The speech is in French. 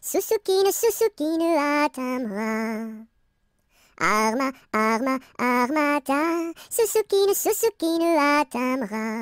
Suzuki ne atamra, ne atteindra. Arma, arma, armata. Suzuki ne